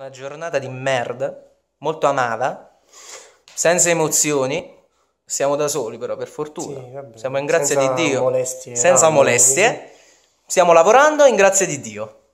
Una giornata di merda, molto amata, senza emozioni. Siamo da soli però, per fortuna. Sì, vabbè. Siamo in grazia senza di Dio. Molestie, senza molestie. Stiamo lavorando in grazia di Dio.